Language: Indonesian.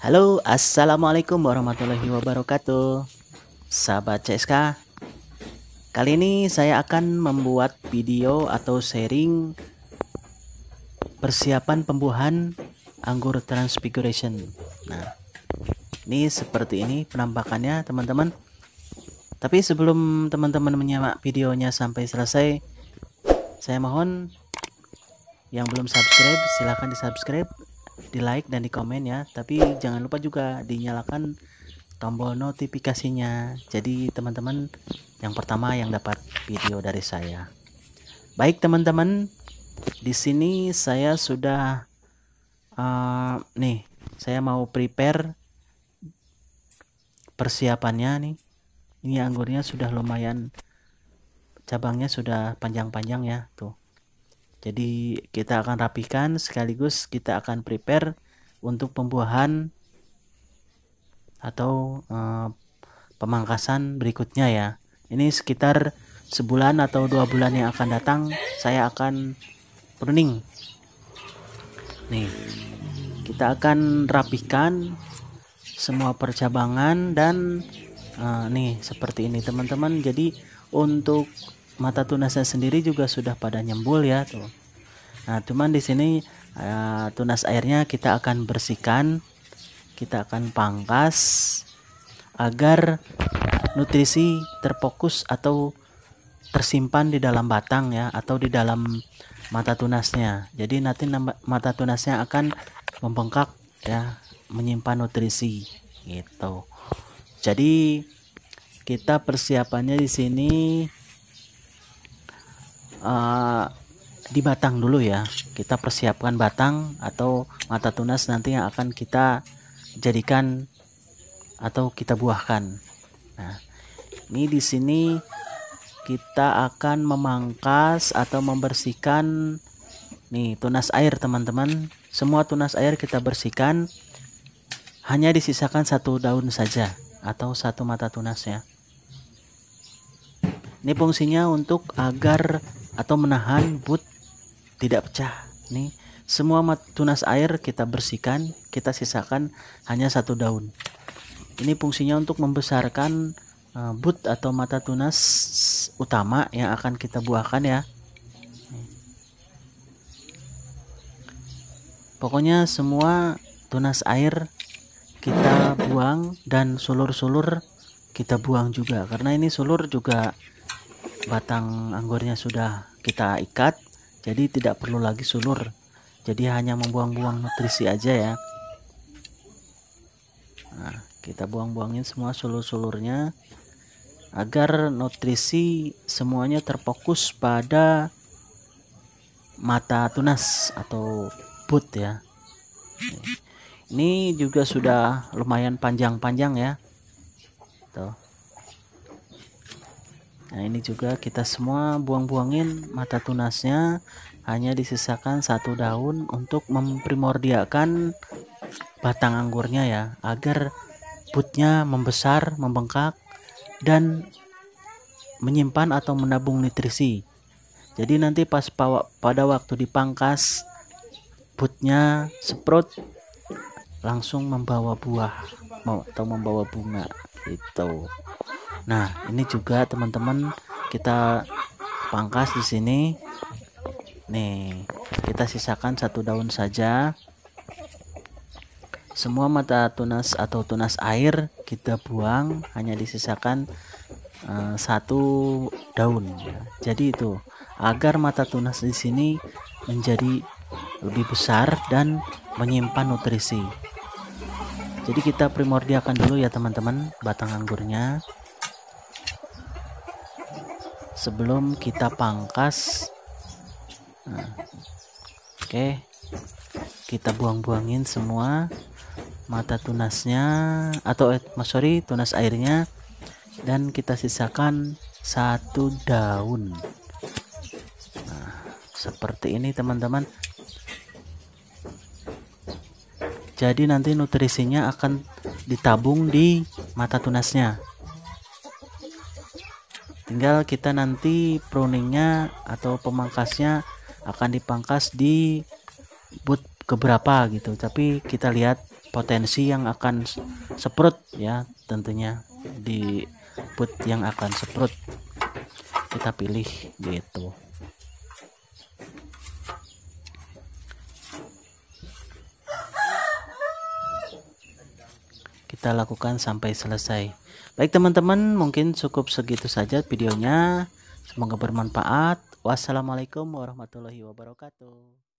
Halo, Assalamualaikum warahmatullahi wabarakatuh Sahabat CSK Kali ini saya akan membuat video atau sharing Persiapan pembuahan anggur transfiguration Nah, ini seperti ini penampakannya teman-teman Tapi sebelum teman-teman menyimak videonya sampai selesai Saya mohon yang belum subscribe silahkan di subscribe di like dan di komen ya tapi jangan lupa juga dinyalakan tombol notifikasinya jadi teman-teman yang pertama yang dapat video dari saya baik teman-teman di sini saya sudah uh, nih saya mau prepare persiapannya nih ini anggurnya sudah lumayan cabangnya sudah panjang-panjang ya tuh jadi kita akan rapikan sekaligus kita akan prepare untuk pembuahan atau uh, pemangkasan berikutnya ya. Ini sekitar sebulan atau dua bulan yang akan datang saya akan pruning. Nih, kita akan rapikan semua percabangan dan uh, nih seperti ini teman-teman. Jadi untuk mata tunasnya sendiri juga sudah pada nyembul ya tuh. Nah, cuman di sini uh, tunas airnya kita akan bersihkan, kita akan pangkas agar nutrisi terfokus atau tersimpan di dalam batang ya atau di dalam mata tunasnya. Jadi nanti mata tunasnya akan membengkak ya, menyimpan nutrisi gitu. Jadi kita persiapannya di sini Eh, di batang dulu ya kita persiapkan batang atau mata tunas nanti yang akan kita jadikan atau kita buahkan nah ini di sini kita akan memangkas atau membersihkan nih tunas air teman-teman semua tunas air kita bersihkan hanya disisakan satu daun saja atau satu mata tunas ya ini fungsinya untuk agar atau menahan but tidak pecah. Nih, semua tunas air kita bersihkan, kita sisakan hanya satu daun. Ini fungsinya untuk membesarkan eh, but atau mata tunas utama yang akan kita buahkan ya. Pokoknya semua tunas air kita buang dan sulur-sulur kita buang juga karena ini sulur juga batang anggurnya sudah kita ikat jadi tidak perlu lagi sulur jadi hanya membuang-buang nutrisi aja ya nah, kita buang-buangin semua sulur-sulurnya agar nutrisi semuanya terfokus pada mata tunas atau but ya ini juga sudah lumayan panjang-panjang ya tuh Nah ini juga kita semua buang-buangin mata tunasnya hanya disisakan satu daun untuk memprimordiakan batang anggurnya ya agar putnya membesar membengkak dan menyimpan atau menabung nutrisi jadi nanti pas pada waktu dipangkas putnya semprot langsung membawa buah atau membawa bunga itu Nah, ini juga teman-teman kita pangkas di sini. Nih, kita sisakan satu daun saja. Semua mata tunas atau tunas air kita buang, hanya disisakan uh, satu daun. Jadi itu agar mata tunas di sini menjadi lebih besar dan menyimpan nutrisi. Jadi kita primordiakan dulu ya teman-teman batang anggurnya sebelum kita pangkas nah, oke okay. kita buang-buangin semua mata tunasnya atau eh, sorry tunas airnya dan kita sisakan satu daun nah, seperti ini teman-teman jadi nanti nutrisinya akan ditabung di mata tunasnya tinggal kita nanti pruningnya atau pemangkasnya akan dipangkas di boot keberapa gitu tapi kita lihat potensi yang akan seprut ya tentunya di boot yang akan seprut kita pilih gitu kita lakukan sampai selesai baik teman-teman mungkin cukup segitu saja videonya semoga bermanfaat wassalamualaikum warahmatullahi wabarakatuh